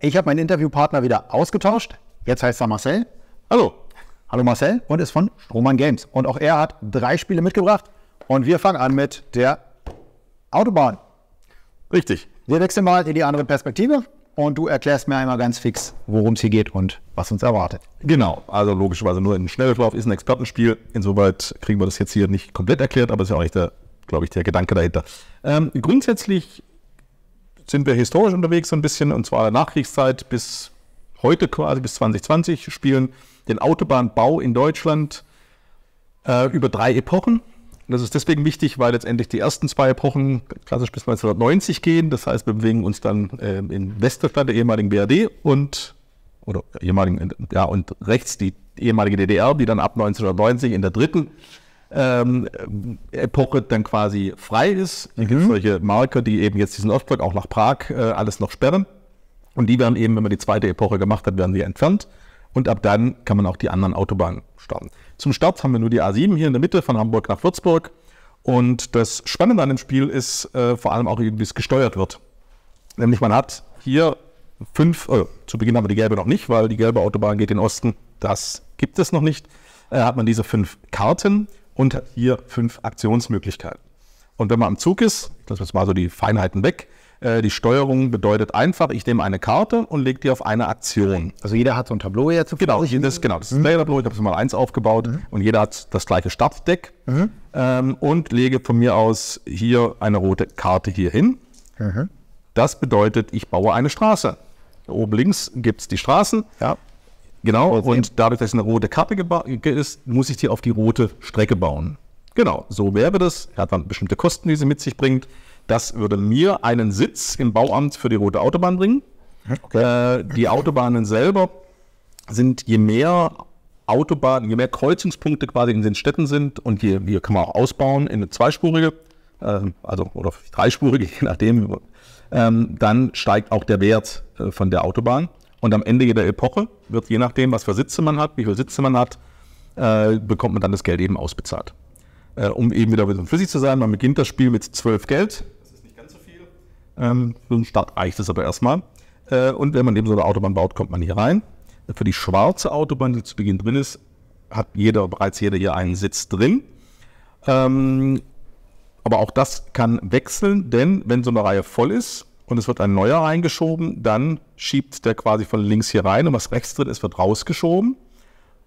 Ich habe meinen Interviewpartner wieder ausgetauscht. Jetzt heißt er Marcel. Hallo. Hallo Marcel und ist von Strohmann Games. Und auch er hat drei Spiele mitgebracht. Und wir fangen an mit der Autobahn. Richtig. Wir wechseln mal in die andere Perspektive und du erklärst mir einmal ganz fix, worum es hier geht und was uns erwartet. Genau, also logischerweise nur in Schnelldurchlauf ist ein Expertenspiel. Insoweit kriegen wir das jetzt hier nicht komplett erklärt, aber ist ja auch nicht der, glaube ich, der Gedanke dahinter. Ähm, grundsätzlich sind wir historisch unterwegs so ein bisschen, und zwar der Nachkriegszeit bis heute quasi, bis 2020, spielen den Autobahnbau in Deutschland äh, über drei Epochen. Das ist deswegen wichtig, weil letztendlich die ersten zwei Epochen klassisch bis 1990 gehen. Das heißt, wir bewegen uns dann äh, in Westdeutschland, der ehemaligen BRD und oder ehemaligen, ja, und rechts die ehemalige DDR, die dann ab 1990 in der dritten ähm, Epoche dann quasi frei ist. Hier mhm. gibt solche Marker, die eben jetzt diesen Ostblock auch nach Prag äh, alles noch sperren. Und die werden eben, wenn man die zweite Epoche gemacht hat, werden die entfernt. Und ab dann kann man auch die anderen Autobahnen starten. Zum Start haben wir nur die A7 hier in der Mitte von Hamburg nach Würzburg. Und das Spannende an dem Spiel ist äh, vor allem auch, wie es gesteuert wird. Nämlich man hat hier fünf, oh, zu Beginn haben wir die gelbe noch nicht, weil die gelbe Autobahn geht in den Osten. Das gibt es noch nicht. Äh, hat man diese fünf Karten und hat hier fünf Aktionsmöglichkeiten. Und wenn man am Zug ist, ich lasse jetzt mal so die Feinheiten weg, äh, die Steuerung bedeutet einfach, ich nehme eine Karte und lege die auf eine Aktion. Also jeder hat so ein Tableau jetzt. Genau, das, genau, das ist ein Player-Tableau, ich habe es mal eins aufgebaut mhm. und jeder hat das gleiche Startdeck mhm. ähm, und lege von mir aus hier eine rote Karte hier hin. Mhm. Das bedeutet, ich baue eine Straße. Oben links gibt es die Straßen. Ja. Genau, okay. und dadurch, dass es eine rote Karte ist, muss ich die auf die rote Strecke bauen. Genau, so wäre das. Er hat dann bestimmte Kosten, die sie mit sich bringt. Das würde mir einen Sitz im Bauamt für die rote Autobahn bringen. Okay. Äh, die Autobahnen selber sind, je mehr Autobahnen, je mehr Kreuzungspunkte quasi in den Städten sind und hier, hier kann man auch ausbauen in eine zweispurige, äh, also oder dreispurige, je nachdem, ähm, dann steigt auch der Wert äh, von der Autobahn. Und am Ende jeder Epoche wird je nachdem, was für Sitze man hat, wie viel Sitze man hat, äh, bekommt man dann das Geld eben ausbezahlt. Äh, um eben wieder flüssig zu sein, man beginnt das Spiel mit 12 Geld. Das ist nicht ganz so viel. Ähm, für den Start reicht es aber erstmal. Äh, und wenn man eben so eine Autobahn baut, kommt man hier rein. Für die schwarze Autobahn, die zu Beginn drin ist, hat jeder, bereits jeder hier einen Sitz drin. Ähm, aber auch das kann wechseln, denn wenn so eine Reihe voll ist, und es wird ein neuer reingeschoben, dann schiebt der quasi von links hier rein und was rechts drin ist, wird rausgeschoben.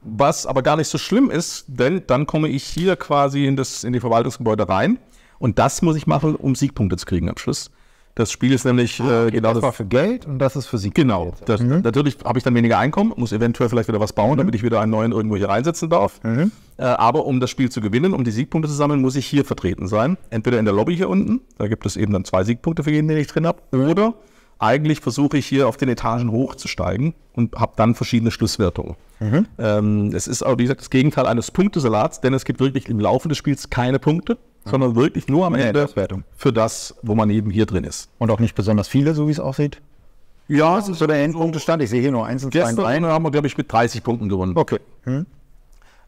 Was aber gar nicht so schlimm ist, denn dann komme ich hier quasi in, das, in die Verwaltungsgebäude rein. Und das muss ich machen, um Siegpunkte zu kriegen am Schluss. Das Spiel ist nämlich ah, äh, okay, genau das war für Geld und das ist für Sieg. Genau. Das, mhm. Natürlich habe ich dann weniger Einkommen, muss eventuell vielleicht wieder was bauen, mhm. damit ich wieder einen neuen irgendwo hier reinsetzen darf. Mhm. Äh, aber um das Spiel zu gewinnen, um die Siegpunkte zu sammeln, muss ich hier vertreten sein. Entweder in der Lobby hier unten, da gibt es eben dann zwei Siegpunkte für jeden, den ich drin habe, oder eigentlich versuche ich hier auf den Etagen hochzusteigen und habe dann verschiedene Schlusswertungen. Mhm. Ähm, es ist aber, wie gesagt, das Gegenteil eines Punktesalats, denn es gibt wirklich im Laufe des Spiels keine Punkte, mhm. sondern wirklich nur am Ende für das, wo man eben hier drin ist. Und auch nicht besonders viele, so wie es aussieht? Ja, es ist so der Endpunktestand. Ich sehe hier nur eins und 2 Gestern haben wir, glaube ich, mit 30 Punkten gewonnen. Okay. Mhm.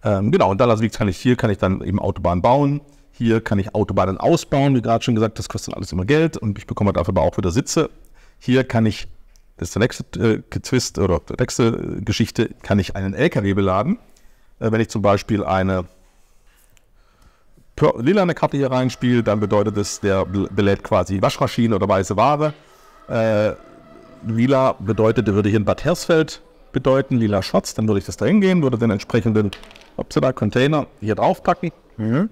Ähm, genau, und dann also wie kann ich hier, kann ich dann eben Autobahnen bauen. Hier kann ich Autobahnen ausbauen, wie gerade schon gesagt, das kostet alles immer Geld und ich bekomme dafür aber auch wieder Sitze. Hier kann ich, das ist der nächste äh, Twist oder die nächste äh, Geschichte, kann ich einen LKW beladen. Äh, wenn ich zum Beispiel eine lilane Karte hier reinspiele, dann bedeutet es, der belädt quasi Waschmaschine oder weiße Ware. Äh, lila bedeutet, er würde hier in Bad Hersfeld bedeuten, lila Schatz, dann würde ich das da hingehen, würde den entsprechenden upsala Container hier draufpacken mhm.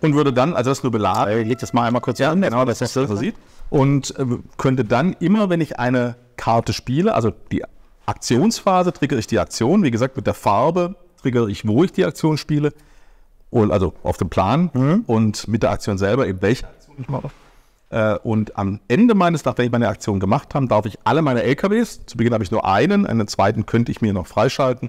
und würde dann, also das nur beladen. Ich leg das mal einmal kurz ja, an, genau, dass das so sieht. Und äh, könnte dann immer, wenn ich eine Karte spiele, also die Aktionsphase, triggere ich die Aktion, wie gesagt, mit der Farbe triggere ich, wo ich die Aktion spiele, also auf dem Plan mhm. und mit der Aktion selber eben welche Aktion ich mache. Äh, und am Ende meines, wenn ich meine Aktion gemacht habe, darf ich alle meine LKWs, zu Beginn habe ich nur einen, einen zweiten könnte ich mir noch freischalten.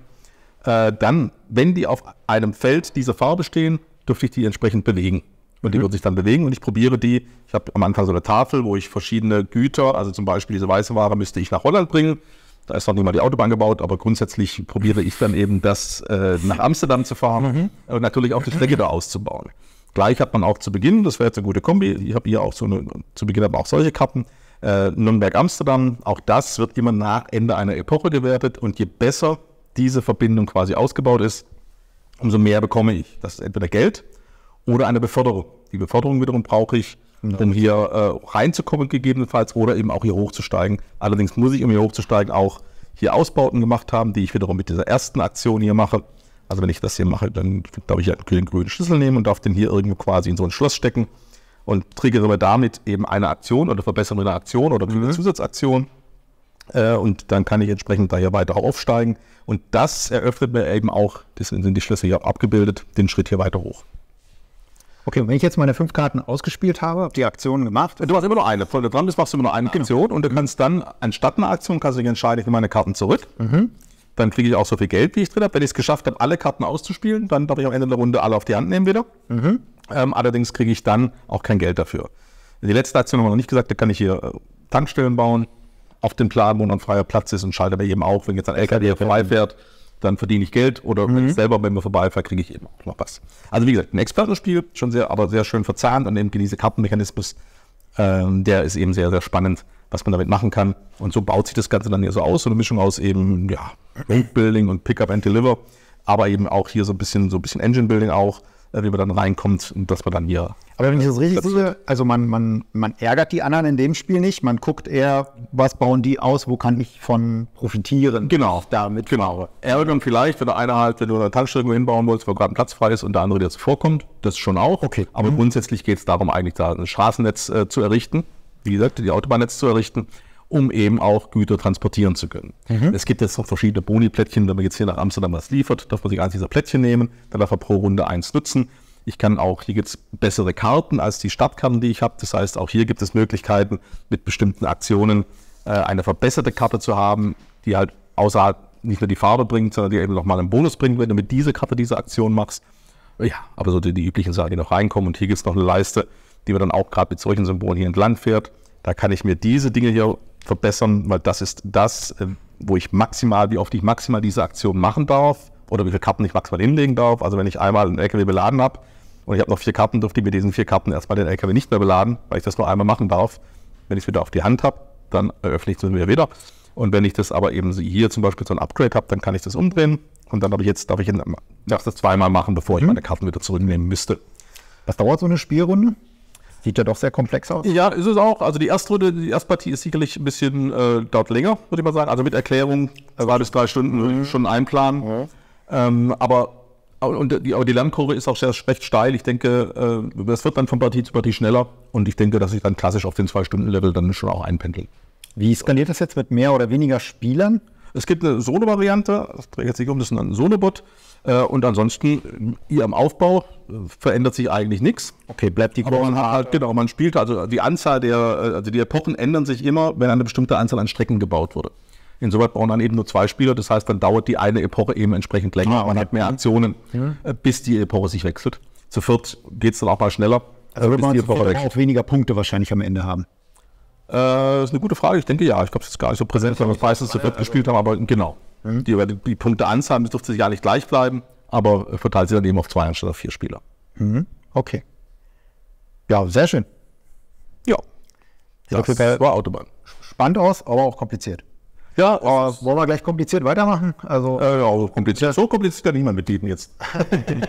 Äh, dann, wenn die auf einem Feld diese Farbe stehen, dürfte ich die entsprechend bewegen. Und die mhm. würden sich dann bewegen und ich probiere die. Ich habe am Anfang so eine Tafel, wo ich verschiedene Güter, also zum Beispiel diese weiße Ware, müsste ich nach Holland bringen. Da ist noch nicht mal die Autobahn gebaut, aber grundsätzlich probiere ich dann eben das äh, nach Amsterdam zu fahren mhm. und natürlich auch die Strecke da auszubauen. Gleich hat man auch zu Beginn, das wäre jetzt eine gute Kombi, ich habe hier auch so eine, zu Beginn aber auch solche Karten, äh, Nürnberg-Amsterdam, auch das wird immer nach Ende einer Epoche gewertet und je besser diese Verbindung quasi ausgebaut ist, umso mehr bekomme ich. Das ist entweder Geld oder eine Beförderung. Die Beförderung wiederum brauche ich, ja. um hier äh, reinzukommen gegebenenfalls oder eben auch hier hochzusteigen. Allerdings muss ich, um hier hochzusteigen, auch hier Ausbauten gemacht haben, die ich wiederum mit dieser ersten Aktion hier mache. Also wenn ich das hier mache, dann darf ich einen grünen Schlüssel nehmen und darf den hier irgendwo quasi in so ein Schloss stecken und triggere damit eben eine Aktion oder verbessere eine Aktion oder eine mhm. Zusatzaktion. Äh, und dann kann ich entsprechend da hier weiter aufsteigen. Und das eröffnet mir eben auch, das sind die Schlüssel hier abgebildet, den Schritt hier weiter hoch. Okay, und wenn ich jetzt meine fünf Karten ausgespielt habe, habe die Aktion gemacht. Du hast immer nur eine. Von dran Drum machst du immer nur eine genau. Aktion genau. und du kannst dann, anstatt einer Aktion, kannst du dich entscheiden, ich nehme meine Karten zurück. Mhm dann kriege ich auch so viel Geld, wie ich drin habe. Wenn ich es geschafft habe, alle Karten auszuspielen, dann darf ich am Ende der Runde alle auf die Hand nehmen wieder. Mhm. Ähm, allerdings kriege ich dann auch kein Geld dafür. Die letzte Aktion haben wir noch nicht gesagt, da kann ich hier äh, Tankstellen bauen, auf dem Plan, wo noch ein freier Platz ist und schalte da eben auch, wenn jetzt ein LKW vorbeifährt, dann verdiene ich Geld oder mhm. wenn ich selber bei mir vorbeifahre, kriege ich eben auch noch was. Also wie gesagt, ein Expertenspiel, schon sehr, aber sehr schön verzahnt und eben genieße Kartenmechanismus, ähm, der ist eben sehr, sehr spannend was man damit machen kann. Und so baut sich das Ganze dann hier so aus, so eine Mischung aus eben, ja, Building und Pickup and Deliver, aber eben auch hier so ein bisschen, so ein bisschen Engine Building auch, äh, wie man dann reinkommt und dass man dann hier. Aber wenn ich das richtig sehe, also man, man, man ärgert die anderen in dem Spiel nicht, man guckt eher, was bauen die aus, wo kann ich von profitieren. Genau. Damit. Genau. Ärgern vielleicht, wenn der eine halt, wenn du eine Tankstelle hinbauen willst, wo gerade ein Platz frei ist und der andere dir zuvorkommt, das schon auch. Okay. Aber mhm. grundsätzlich geht es darum, eigentlich da ein Straßennetz äh, zu errichten wie gesagt, die Autobahnnetz zu errichten, um eben auch Güter transportieren zu können. Mhm. Es gibt jetzt noch verschiedene Boni-Plättchen. Wenn man jetzt hier nach Amsterdam was liefert, darf man sich eins dieser Plättchen nehmen, dann darf er pro Runde eins nutzen. Ich kann auch, hier gibt es bessere Karten als die Stadtkarten, die ich habe. Das heißt, auch hier gibt es Möglichkeiten, mit bestimmten Aktionen äh, eine verbesserte Karte zu haben, die halt außerhalb nicht nur die Farbe bringt, sondern die eben nochmal einen Bonus bringt, wenn du mit dieser Karte diese Aktion machst. Ja, aber so die, die üblichen Sachen, die noch reinkommen. Und hier gibt es noch eine Leiste, die man dann auch gerade mit solchen Symbolen hier entlang fährt. Da kann ich mir diese Dinge hier verbessern, weil das ist das, äh, wo ich maximal, wie oft ich maximal diese Aktion machen darf oder wie viele Karten ich maximal hinlegen darf. Also wenn ich einmal einen LKW beladen habe und ich habe noch vier Karten, dürfte ich mit diesen vier Karten erstmal den LKW nicht mehr beladen, weil ich das nur einmal machen darf. Wenn ich es wieder auf die Hand habe, dann eröffne ich es mir wieder. Und wenn ich das aber eben hier zum Beispiel so ein Upgrade habe, dann kann ich das umdrehen und dann habe ich jetzt darf ich das zweimal machen, bevor ich mhm. meine Karten wieder zurücknehmen müsste. Was dauert so eine Spielrunde? Sieht ja doch sehr komplex aus. Ja, ist es auch. Also die erste Runde, die erste Partie ist sicherlich ein bisschen, äh, dauert länger, würde ich mal sagen. Also mit Erklärung zwei äh, bis drei Stunden mhm. schon einplanen. Mhm. Ähm, aber und die, aber die Lernkurve ist auch sehr recht steil. Ich denke, äh, das wird dann von Partie zu Partie schneller. Und ich denke, dass ich dann klassisch auf den Zwei-Stunden-Level dann schon auch einpendel. Wie skaliert das jetzt mit mehr oder weniger Spielern? Es gibt eine Solo-Variante, das dreht sich um, das ist ein Solo-Bot. Äh, und ansonsten, äh, ihr am Aufbau äh, verändert sich eigentlich nichts. Okay, bleibt die Aber man hat halt, genau, man spielt, also die Anzahl der, also die Epochen ändern sich immer, wenn eine bestimmte Anzahl an Strecken gebaut wurde. Insoweit brauchen dann eben nur zwei Spieler. Das heißt, dann dauert die eine Epoche eben entsprechend länger. Ah, okay. Man hat mehr Aktionen, mhm. bis die Epoche sich wechselt. Zu viert geht es dann auch mal schneller. Also, also man die auch weniger Punkte wahrscheinlich am Ende haben. Äh, ist eine gute Frage. Ich denke ja. Ich glaube, es ist gar nicht so präsent, weil wir es meistens zu dritt gespielt also. haben, aber genau. Mhm. Die, die das dürfte sich ja nicht gleich bleiben, aber äh, verteilt sie dann eben auf zwei anstatt auf vier Spieler. Mhm. Okay. Ja, sehr schön. Ja. Das, das war Autobahn. Spannend aus, aber auch kompliziert. Ja, äh, wollen wir gleich kompliziert weitermachen? Also, äh, ja, kompliziert. So kompliziert kann niemand mit Dieben jetzt.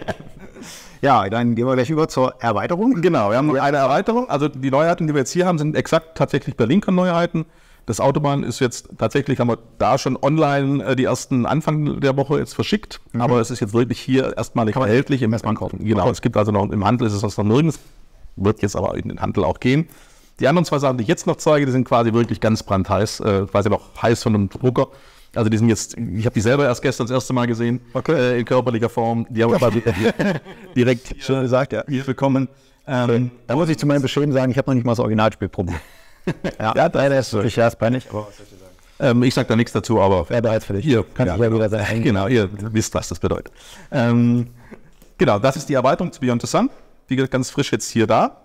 Ja, dann gehen wir gleich über zur Erweiterung. Genau, wir haben eine Erweiterung. Also die Neuheiten, die wir jetzt hier haben, sind exakt tatsächlich Berlin-Neuheiten. Das Autobahn ist jetzt tatsächlich, haben wir da schon online äh, die ersten Anfang der Woche jetzt verschickt, mhm. aber es ist jetzt wirklich hier erstmalig Kann erhältlich im Erstmal kaufen. Genau, es gibt also noch im Handel ist es noch nirgends, wird jetzt aber in den Handel auch gehen. Die anderen zwei Sachen, die ich jetzt noch zeige, die sind quasi wirklich ganz brandheiß, äh, quasi noch heiß von einem Drucker. Also die sind jetzt, ich habe die selber erst gestern das erste Mal gesehen, okay. äh, in körperlicher Form. Die haben quasi direkt hier, schon gesagt, ja. hier bekommen. Ähm, da muss ich zu meinem Beschämen sagen, ich habe noch nicht mal das Originalspiel probiert. ja, ja, leider ist es ja, ist peinlich. Aber was ich Ähm, ich sage da nichts dazu, aber Werbeheitsfällig. Hier kann ja, ich selber genau. sein. Genau, ihr wisst, was das bedeutet. Ähm, ähm, genau, das ist die Erweiterung zu Beyond the Sun. Wie ganz frisch jetzt hier da.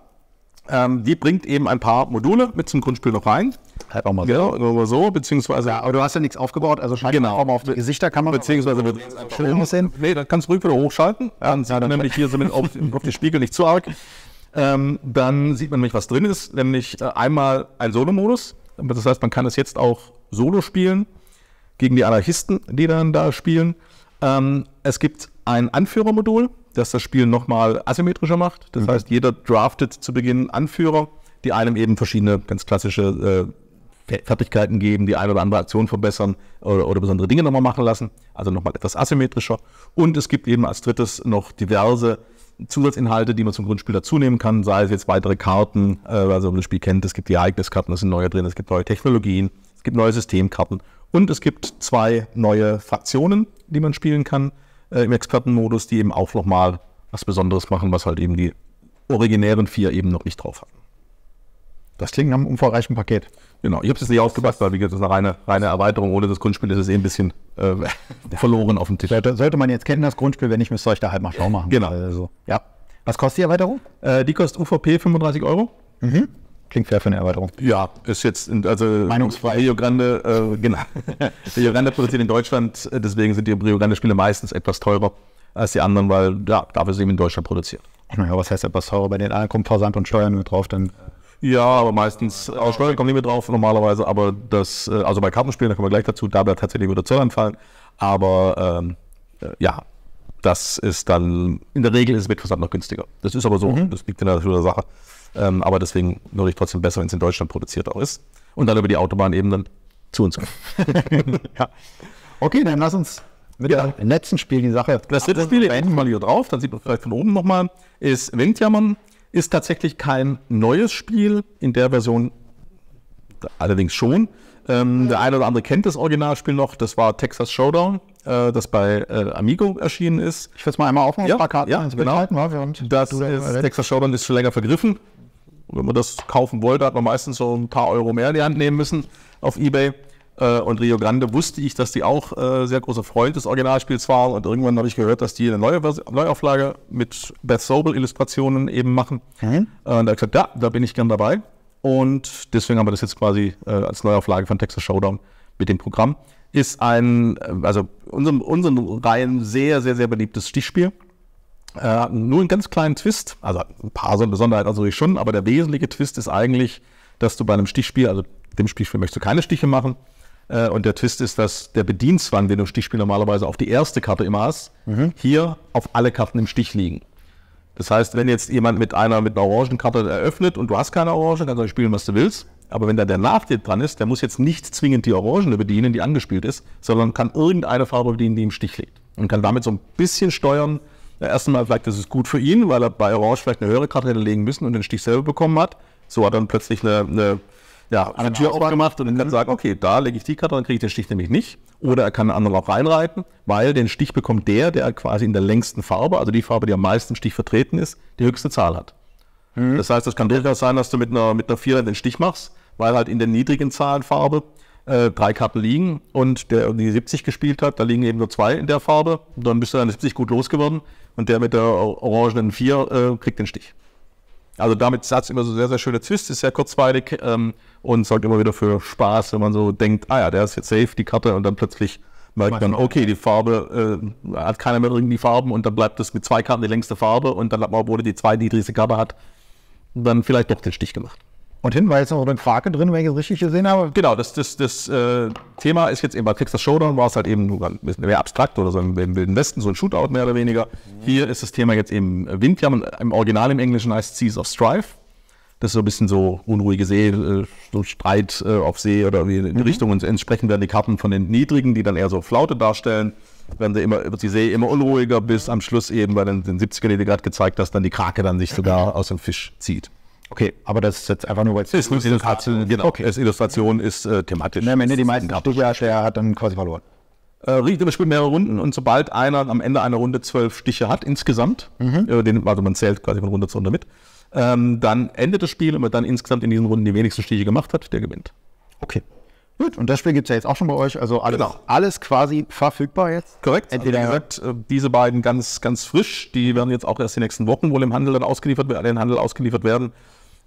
Ähm, die bringt eben ein paar Module mit zum Grundspiel noch rein. Halt auch mal so. Genau, oder so, beziehungsweise. Ja, aber du hast ja nichts aufgebaut, also schalten genau. auch mal auf die Gesichterkamera. Beziehungsweise wir drehen es einfach um. Sehen. Nee, dann kannst du ruhig wieder hochschalten. Ja, dann ja, dann nämlich hier sind auf, auf den Spiegel nicht zu arg. Ähm, dann sieht man nämlich, was drin ist, nämlich äh, einmal ein Solo-Modus. Das heißt, man kann es jetzt auch solo spielen, gegen die Anarchisten, die dann da spielen. Ähm, es gibt ein Anführermodul, das das Spiel nochmal asymmetrischer macht. Das mhm. heißt, jeder draftet zu Beginn Anführer, die einem eben verschiedene ganz klassische äh, Fertigkeiten geben, die eine oder andere Aktion verbessern oder, oder besondere Dinge nochmal machen lassen. Also nochmal etwas asymmetrischer. Und es gibt eben als drittes noch diverse Zusatzinhalte, die man zum Grundspiel dazunehmen kann, sei es jetzt weitere Karten, äh, also man das Spiel kennt, es gibt die Ereigniskarten, das sind neue drin, es gibt neue Technologien, es gibt neue Systemkarten und es gibt zwei neue Fraktionen, die man spielen kann äh, im Expertenmodus, die eben auch nochmal was Besonderes machen, was halt eben die originären vier eben noch nicht drauf hatten. Das klingt nach einem umfangreichen Paket. Genau, ich habe es jetzt nicht aufgepasst, weil wie gesagt, das ist eine reine, reine Erweiterung. Ohne das Grundspiel ist es eh ein bisschen äh, verloren auf dem Tisch. Sollte, sollte, man jetzt kennen, das Grundspiel, wenn ich müsst ihr euch da halt mal schlau machen. Genau. Also, ja. Was kostet die Erweiterung? Äh, die kostet UVP 35 Euro. Mhm. Klingt fair für eine Erweiterung. Ja, ist jetzt, also. Meinungsfrei. Rio Grande, äh, genau. Rio Grande produziert in Deutschland, äh, deswegen sind die Rio Grande-Spiele meistens etwas teurer als die anderen, weil ja, dafür sind sie eben in Deutschland produziert. Naja, was heißt etwas teurer? Bei den anderen kommt Versand und Steuern mit drauf, dann. Ja, aber meistens, äh, auch Steuern kommen nicht mit drauf normalerweise, aber das, äh, also bei Kartenspielen, da kommen wir gleich dazu, da bleibt tatsächlich wieder Zoll anfallen, aber ähm, ja, das ist dann, in der Regel ist es mit Versand noch günstiger. Das ist aber so, mhm. das liegt in der Sache. Ähm, aber deswegen würde ich trotzdem besser, wenn es in Deutschland produziert auch ist. Und dann über die Autobahn eben dann zu uns kommen. ja. Okay, dann lass uns mit ja. dem letzten Spiel die Sache. Das letzte Spiel, enden mal hier drauf, dann sieht man vielleicht von oben nochmal, ist Windjammern. Ist tatsächlich kein neues Spiel, in der Version allerdings schon. Ähm, Der eine oder andere kennt das Originalspiel noch, das war Texas Showdown, äh, das bei äh, Amigo erschienen ist. Ich würde es mal einmal aufmachen, ja, ein paar Karten ja, genau. Das ist, Texas Showdown ist schon länger vergriffen, und wenn man das kaufen wollte, hat man meistens so ein paar Euro mehr in die Hand nehmen müssen auf Ebay. Äh, und Rio Grande wusste ich, dass die auch äh, sehr großer Freund des Originalspiels waren. Und irgendwann habe ich gehört, dass die eine neue Vers Neuauflage mit Beth Sobel-Illustrationen eben machen. Mhm. Äh, und da habe ich gesagt, ja, da bin ich gern dabei. Und deswegen haben wir das jetzt quasi als Neuauflage von Texas Showdown mit dem Programm. Ist ein, also unseren, unseren Reihen sehr, sehr, sehr beliebtes Stichspiel. Äh, nur einen ganz kleinen Twist, also ein paar Besonderheiten also natürlich schon, aber der wesentliche Twist ist eigentlich, dass du bei einem Stichspiel, also dem Stichspiel möchtest du keine Stiche machen. Äh, und der Twist ist, dass der Bedienzwang, den du im Stichspiel normalerweise auf die erste Karte immer hast, mhm. hier auf alle Karten im Stich liegen. Das heißt, wenn jetzt jemand mit einer mit einer orangen Karte eröffnet und du hast keine Orange, kannst du spielen, was du willst. Aber wenn da der nach dran ist, der muss jetzt nicht zwingend die Orangene bedienen, die angespielt ist, sondern kann irgendeine Farbe bedienen, die im Stich liegt. Und kann damit so ein bisschen steuern, ja, erst vielleicht, ist es gut für ihn, weil er bei Orange vielleicht eine höhere Karte hätte legen müssen und den Stich selber bekommen hat. So hat er dann plötzlich eine, eine ja, eine Tür aufgemacht und dann kann mhm. sagen, okay, da lege ich die Karte, dann kriege ich den Stich nämlich nicht. Oder er kann einen anderen auch reinreiten, weil den Stich bekommt der, der quasi in der längsten Farbe, also die Farbe, die am meisten Stich vertreten ist, die höchste Zahl hat. Mhm. Das heißt, es kann durchaus sein, dass du mit einer, mit einer Vierer den Stich machst, weil halt in der niedrigen Zahlenfarbe äh, drei Karten liegen und der die 70 gespielt hat, da liegen eben nur zwei in der Farbe. Und dann bist du dann 70 gut losgeworden und der mit der orangenen 4 äh, kriegt den Stich. Also damit hat es immer so sehr, sehr schöne Twist, ist sehr kurzweilig ähm, und sorgt immer wieder für Spaß, wenn man so denkt, ah ja, der ist jetzt safe, die Karte, und dann plötzlich merkt man, okay, die Farbe, äh, hat keiner mehr irgendwie Farben und dann bleibt es mit zwei Karten die längste Farbe und dann hat man, obwohl er die zwei niedrigste Karte hat, dann vielleicht doch den Stich gemacht. Und hinten war jetzt noch eine Krake drin, wenn ich es richtig gesehen habe. Genau, das, das, das äh, Thema ist jetzt eben bei Texas Showdown, war es halt eben ein bisschen mehr abstrakt oder so im, Wilden Westen, so ein Shootout mehr oder weniger. Mhm. Hier ist das Thema jetzt eben äh, Windjammer, im Original im Englischen heißt Seas of Strife. Das ist so ein bisschen so unruhige See, äh, so Streit äh, auf See oder wie in die mhm. Richtung. Und entsprechend werden die Karten von den niedrigen, die dann eher so Flaute darstellen, werden sie immer, wird die See immer unruhiger, bis am Schluss eben bei den, den 70er, die du gerade gezeigt hast, dann die Krake dann sich sogar aus dem Fisch zieht. Okay, aber das ist jetzt einfach nur, weil es ist Illustration, genau. okay. Illustration ist äh, thematisch. Na, am Ende die meisten Stiche hat, der hat dann quasi verloren. Riecht äh, Riedel spielt mehrere Runden und sobald einer am Ende einer Runde zwölf Stiche hat insgesamt, mhm. Äh, den, also man zählt quasi von Runde zu Runde mit, ähm, dann endet das Spiel und wer dann insgesamt in diesen Runden die wenigsten Stiche gemacht hat, der gewinnt. Okay. Gut, und das Spiel gibt es ja jetzt auch schon bei euch, also alles, genau. alles quasi verfügbar jetzt. Korrekt. Entweder also, gesagt, äh, diese beiden ganz, ganz frisch, die werden jetzt auch erst die nächsten Wochen wohl im Handel dann ausgeliefert werden, den Handel ausgeliefert werden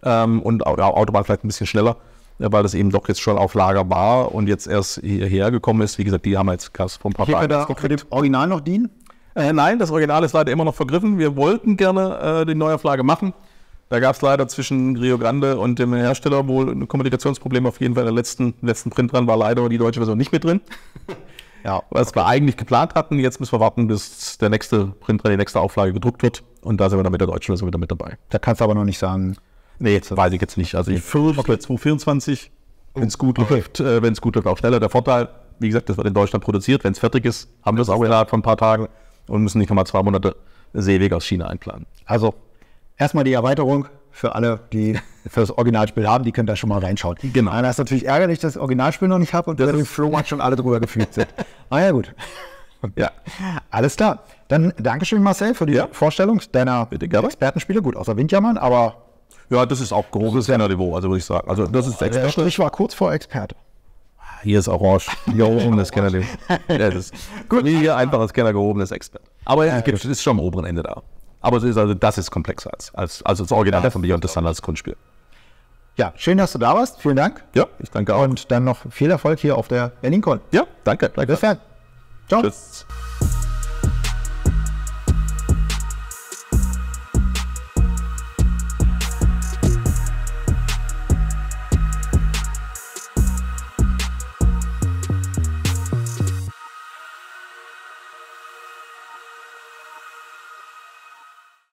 ähm, und Autobahn vielleicht ein bisschen schneller, weil das eben doch jetzt schon auf Lager war und jetzt erst hierher gekommen ist. Wie gesagt, die haben jetzt Gas vom Papa. Hätten wir da dem Original noch dienen? Äh, nein, das Original ist leider immer noch vergriffen. Wir wollten gerne äh, die Neuauflage machen. Da gab es leider zwischen Rio Grande und dem Hersteller wohl ein Kommunikationsproblem. Auf jeden Fall in der letzten, letzten Print dran war leider die deutsche Version nicht mit drin. ja, was okay. wir eigentlich geplant hatten. Jetzt müssen wir warten, bis der nächste Print die nächste Auflage gedruckt wird. Und da sind wir dann mit der deutschen Version wieder mit dabei. Da kannst du aber noch nicht sagen. Nee, jetzt weiß ich jetzt nicht. Also ich fürchte 2024, wenn es gut oh, läuft, äh, wenn es gut läuft, auch schneller. Der Vorteil, wie gesagt, das wird in Deutschland produziert. Wenn es fertig ist, haben wir es auch innerhalb von ein paar Tagen und müssen nicht nochmal zwei Monate Seeweg aus China einplanen. Also erstmal die Erweiterung für alle, die für das Originalspiel haben, die können da schon mal reinschauen. Genau. Das ist natürlich ärgerlich, dass ich das Originalspiel noch nicht habe und dass im Flohmarkt schon alle drüber gefühlt sind. ah ja, gut. Ja. Alles klar. Dann Dankeschön, Marcel, für die ja. Vorstellung deiner Bitte, Expertenspiele. Gut, außer Windjammern, aber ja, das ist auch großes Kennerniveau, also würde ich sagen. Also das ist Experte. Der Strich war kurz vor Experte. Hier ist Orange. Hier gehobenes Kennerniveau. ja, das Gut. Wie hier einfaches Scanner gehobenes Experte. Aber ja, es ist schon am oberen Ende da. Aber es ist also, das ist komplexer als, als also das Original von Beyond the Sun als Kunstspiel. Ja, schön, dass du da warst. Vielen Dank. Ja, ich danke auch. Und dann noch viel Erfolg hier auf der berlin BerlinCon. Ja, danke. Bis dann. Ciao. Tschüss.